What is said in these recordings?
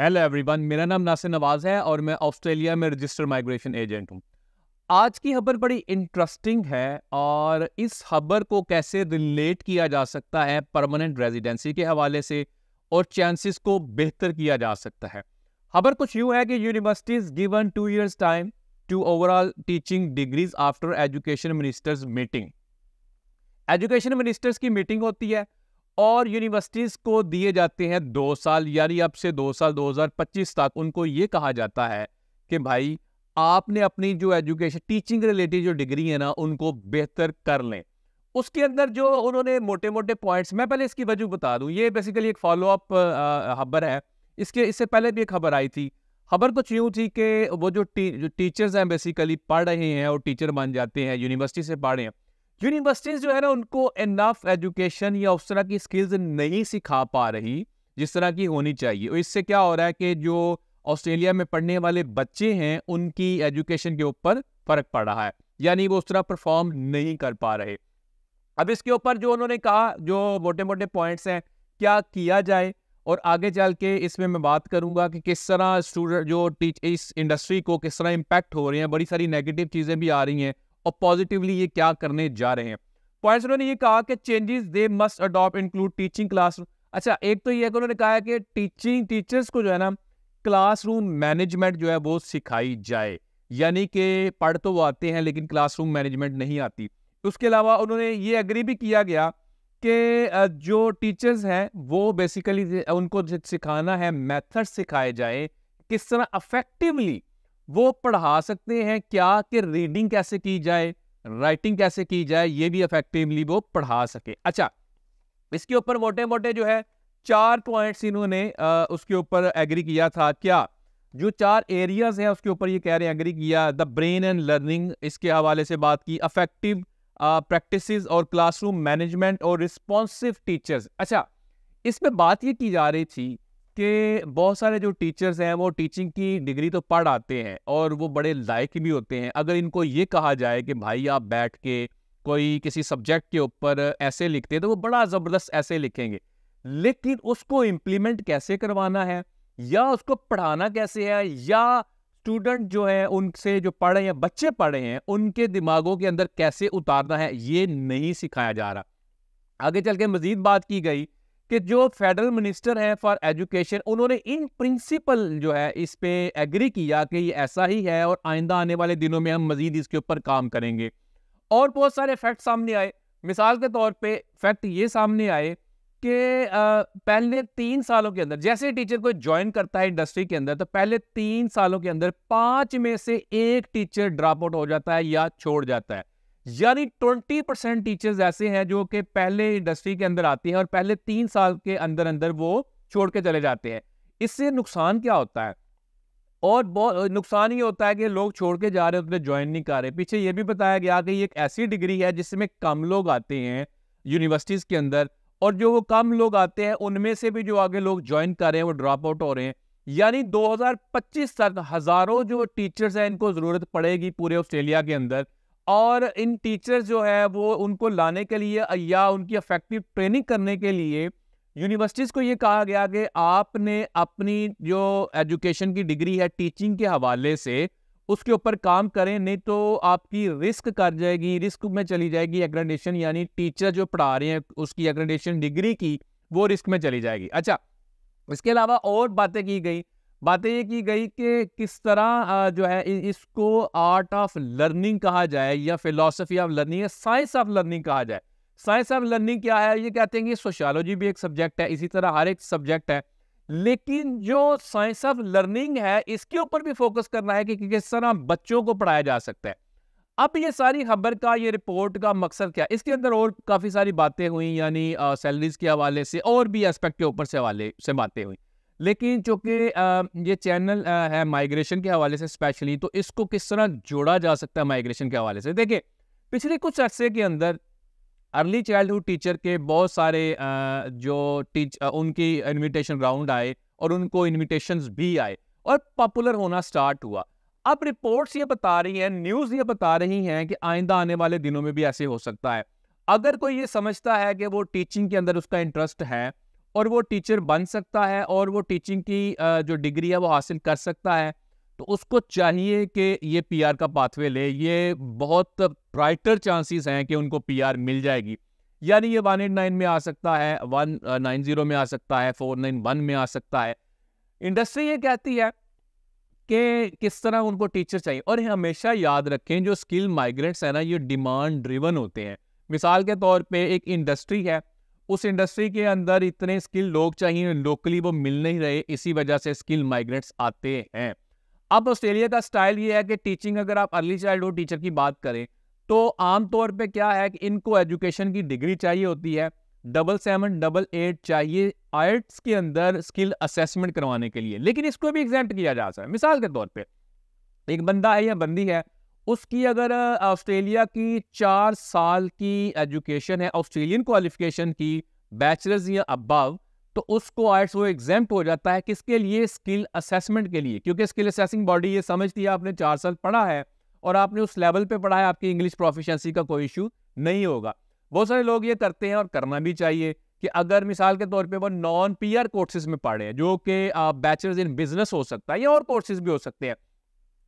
Hello everyone मेरा नाम नासिर नवाज है और मैं ऑस्ट्रेलिया में रजिस्टर माइग्रेशन एजेंट हूँ आज की खबर बड़ी इंटरेस्टिंग है और इस खबर को कैसे रिलेट किया जा सकता है परमानेंट रेजिडेंसी के हवाले से और चांसेस को बेहतर किया जा सकता है खबर कुछ यूँ है कि universities given two years time to overall teaching degrees after education ministers meeting education ministers की मीटिंग होती है और यूनिवर्सिटीज़ को दिए जाते हैं दो साल यानी अब से दो साल 2025 तक उनको ये कहा जाता है कि भाई आपने अपनी जो एजुकेशन टीचिंग रिलेटेड जो डिग्री है ना उनको बेहतर कर लें उसके अंदर जो उन्होंने मोटे मोटे पॉइंट्स मैं पहले इसकी वजह बता दूं ये बेसिकली एक फॉलो अप खबर है इसके इससे पहले भी एक खबर आई थी खबर कुछ यूँ थी कि वो जो टी, जो टीचर्स हैं बेसिकली पढ़ रहे हैं और टीचर बन जाते हैं यूनिवर्सिटी से पढ़ रहे हैं यूनिवर्सिटीज जो है ना उनको इनफ एजुकेशन या उस तरह की स्किल्स नहीं सिखा पा रही जिस तरह की होनी चाहिए और इससे क्या हो रहा है कि जो ऑस्ट्रेलिया में पढ़ने वाले बच्चे हैं उनकी एजुकेशन के ऊपर फर्क पड़ रहा है यानी वो उस तरह परफॉर्म नहीं कर पा रहे अब इसके ऊपर जो उन्होंने कहा जो मोटे मोटे पॉइंट्स हैं क्या किया जाए और आगे चल के इसमें मैं बात करूंगा कि किस तरह स्टूडेंट जो टीच इस इंडस्ट्री को किस तरह इम्पैक्ट हो रहे हैं बड़ी सारी नेगेटिव चीज़ें भी आ रही हैं और पॉजिटिवली ये क्या करने जा रहे हैं पॉइंट्स उन्होंने ये कहा कि changes they must adopt include teaching classroom अच्छा एक तो ये है कि उन्होंने कहा है कि टीचिंग टीचर्स को जो है ना क्लासरूम मैनेजमेंट जो है वो सिखाई जाए यानी कि पढ़ तो वो आते हैं लेकिन क्लासरूम मैनेजमेंट नहीं आती उसके अलावा उन्होंने ये एग्री भी किया गया कि जो टीचर्स हैं वो बेसिकली उनको सिखाना है मेथड सिखाए जाए किस तरह अफेक्टिवली वो पढ़ा सकते हैं क्या कि रीडिंग कैसे की जाए राइटिंग कैसे की जाए ये भी इफेक्टिवली वो पढ़ा सके अच्छा इसके ऊपर मोटे मोटे जो है चार पॉइंट्स इन्होंने उसके ऊपर एग्री किया था क्या जो चार एरियाज हैं उसके ऊपर ये कह रहे हैं एग्री किया द ब्रेन एंड लर्निंग इसके हवाले से बात की अफेक्टिव प्रैक्टिस और क्लासरूम मैनेजमेंट और रिस्पॉन्सिव टीचर्स अच्छा इस पर बात ये की जा रही थी कि बहुत सारे जो टीचर्स हैं वो टीचिंग की डिग्री तो पढ़ आते हैं और वो बड़े लायक भी होते हैं अगर इनको ये कहा जाए कि भाई आप बैठ के कोई किसी सब्जेक्ट के ऊपर ऐसे लिखते हैं तो वो बड़ा ज़बरदस्त ऐसे लिखेंगे लेकिन उसको इम्प्लीमेंट कैसे करवाना है या उसको पढ़ाना कैसे है या स्टूडेंट जो है उनसे जो पढ़े हैं बच्चे पढ़े हैं उनके दिमागों के अंदर कैसे उतारना है ये नहीं सिखाया जा रहा आगे चल के मजीद बात की गई कि जो फेडरल मिनिस्टर हैं फॉर एजुकेशन उन्होंने इन प्रिंसिपल जो है इस पे एग्री किया कि ये ऐसा ही है और आइंदा आने वाले दिनों में हम मजीद इसके ऊपर काम करेंगे और बहुत सारे फैक्ट सामने आए मिसाल के तौर पे फैक्ट ये सामने आए कि पहले तीन सालों के अंदर जैसे टीचर कोई ज्वाइन करता है इंडस्ट्री के अंदर तो पहले तीन सालों के अंदर पाँच में से एक टीचर ड्रॉप आउट हो जाता है या छोड़ जाता है यानी 20 परसेंट टीचर्स ऐसे हैं जो कि पहले इंडस्ट्री के अंदर आती हैं और पहले तीन साल के अंदर अंदर वो छोड़ के चले जाते हैं इससे नुकसान क्या होता है और बहुत नुकसान ये होता है कि लोग छोड़ के जा रहे होते ज्वाइन नहीं कर रहे पीछे ये भी बताया गया कि ये एक ऐसी डिग्री है जिसमें कम लोग आते हैं यूनिवर्सिटीज़ के अंदर और जो वो कम लोग आते हैं उनमें से भी जो आगे लोग ज्वाइन कर रहे हैं वो ड्रॉप आउट हो रहे हैं यानी 2025 तक हज़ारों जो टीचर्स हैं इनको ज़रूरत पड़ेगी पूरे ऑस्ट्रेलिया के अंदर और इन टीचर्स जो है वो उनको लाने के लिए या उनकी अफेक्टिव ट्रेनिंग करने के लिए यूनिवर्सिटीज़ को ये कहा गया कि आपने अपनी जो एजुकेशन की डिग्री है टीचिंग के हवाले से उसके ऊपर काम करें नहीं तो आपकी रिस्क कर जाएगी रिस्क में चली जाएगी एग्रेडेशन यानी टीचर जो पढ़ा रहे हैं उसकी एग्रेडेशन डिग्री की वो रिस्क में चली जाएगी अच्छा इसके अलावा और बातें की गई बातें ये की गई कि किस तरह जो है इसको आर्ट ऑफ लर्निंग कहा जाए या फिलोसफी ऑफ लर्निंग या साइंस ऑफ लर्निंग कहा जाए साइंस ऑफ लर्निंग क्या है ये कहते हैं कि सोशलॉजी भी एक सब्जेक्ट है इसी तरह हर एक सब्जेक्ट है लेकिन जो साइंस ऑफ लर्निंग है इसके ऊपर भी फोकस करना है कि किस तरह बच्चों को पढ़ाया जा सकता है अब ये सारी खबर का ये रिपोर्ट का मकसद क्या इसके अंदर और काफ़ी सारी बातें हुई यानी सैलरीज के हवाले से और भी एस्पेक्ट के ऊपर से हवाले से बातें हुई लेकिन चूंकि हम्म। ये चैनल है माइग्रेशन के हवाले से स्पेशली तो इसको किस तरह जोड़ा जा सकता है माइग्रेशन के हवाले से देखिए पिछले कुछ अर्से के अंदर अर्ली चाइल्डहुड टीचर के बहुत सारे जो टीच उनकी इन्विटेशन राउंड आए और उनको इन्विटेशन भी आए और पॉपुलर होना स्टार्ट हुआ अब रिपोर्ट्स ये बता रही हैं न्यूज़ ये बता रही हैं कि आइंदा आने वाले दिनों में भी ऐसे हो सकता है अगर कोई ये समझता है कि वो टीचिंग के अंदर उसका इंटरेस्ट है और वो टीचर बन सकता है और वो टीचिंग की जो डिग्री है वो हासिल कर सकता है तो उसको चाहिए कि ये पीआर का पाथवे ले ये बहुत ब्राइटर चांसेस हैं कि उनको पीआर मिल जाएगी यानी ये वन एट नाइन में आ सकता है वन नाइन ज़ीरो में आ सकता है फोर नाइन वन में आ सकता है इंडस्ट्री ये कहती है कि किस तरह उनको टीचर चाहिए और हमेशा याद रखें जो स्किल माइग्रेंट्स हैं ना ये डिमांड ड्रिवन होते हैं मिसाल के तौर पे एक इंडस्ट्री है उस इंडस्ट्री के अंदर इतने स्किल लोग चाहिए लोकली वो मिल नहीं रहे इसी वजह से स्किल माइग्रेंट्स आते हैं अब ऑस्ट्रेलिया का स्टाइल ये है कि टीचिंग अगर आप अर्ली चाइल्ड टीचर की बात करें तो आमतौर पे क्या है कि इनको एजुकेशन की डिग्री चाहिए होती है डबल सेवन डबल एट चाहिए आर्ट्स के अंदर स्किल असेसमेंट करवाने के लिए लेकिन इसको भी एग्जाम किया जा सकता है मिसाल के तौर पर एक बंदा है या बंदी है उसकी अगर ऑस्ट्रेलिया की चार साल की एजुकेशन है ऑस्ट्रेलियन क्वालिफिकेशन की बैचलर्स या अबव तो उसको आइट्स वो एग्जाम हो जाता है किसके लिए स्किल असेसमेंट के लिए क्योंकि स्किल असेसिंग बॉडी ये समझती है आपने चार साल पढ़ा है और आपने उस लेवल पे पढ़ा है आपकी इंग्लिश प्रोफिशेंसी का कोई इशू नहीं होगा बहुत सारे लोग ये करते हैं और करना भी चाहिए कि अगर मिसाल के तौर पे वो नॉन पीआर कोर्सेज में पढ़े हैं जो कि बैचलर्स इन बिजनेस हो सकता है या और कोर्सेज भी हो सकते हैं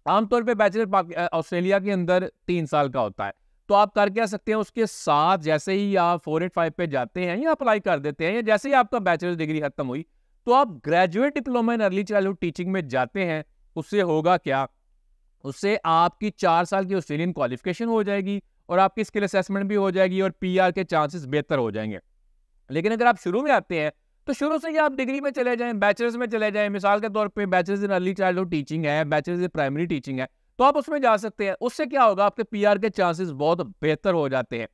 आमतौर पे बैचलर ऑस्ट्रेलिया के अंदर तीन साल का होता है तो आप कर क्या सकते हैं उसके साथ जैसे ही आप फोर एट फाइव पे जाते हैं या अप्लाई कर देते हैं या जैसे ही आपका बैचलर डिग्री खत्म हुई तो आप graduate diploma in early childhood teaching में जाते हैं उससे होगा क्या उससे आपकी चार साल की ऑस्ट्रेलियन क्वालिफिकेशन हो जाएगी और आपकी स्किल असेसमेंट भी हो जाएगी और पी के चांसेस बेहतर हो जाएंगे लेकिन अगर आप शुरू में आते हैं तो शुरू से ही आप डिग्री में चले जाएं बैचलर्स में चले जाएं मिसाल के तौर पे bachelors in early childhood teaching है बैचलर्स इन प्राइमरी टीचिंग है तो आप उसमें जा सकते हैं उससे क्या होगा आपके पी के चांसेस बहुत बेहतर हो जाते हैं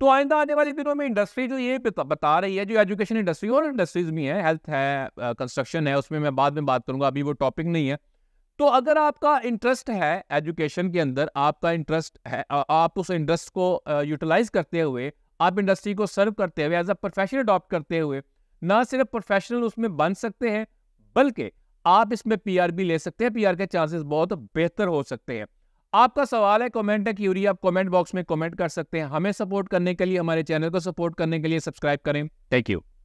तो आइंदा आने वाले दिनों में इंडस्ट्री जो ये बता रही है जो एजुकेशन इंडस्ट्री और इंडस्ट्रीज भी है हेल्थ है कंस्ट्रक्शन है उसमें मैं बाद में बात करूंगा अभी वो टॉपिक नहीं है तो अगर आपका इंटरेस्ट है एजुकेशन के अंदर आपका इंटरेस्ट है आप उस इंटरेस्ट को यूटिलाइज करते हुए आप इंडस्ट्री को सर्व करते हुए एज अ प्रोफेशन अडॉप्ट करते हुए ना सिर्फ प्रोफेशनल उसमें बन सकते हैं बल्कि आप इसमें भी ले सकते हैं पीआर के चांसेस बहुत बेहतर हो सकते हैं आपका सवाल है कमेंट है क्यूरी आप कमेंट बॉक्स में कमेंट कर सकते हैं हमें सपोर्ट करने के लिए हमारे चैनल को सपोर्ट करने के लिए सब्सक्राइब करें थैंक यू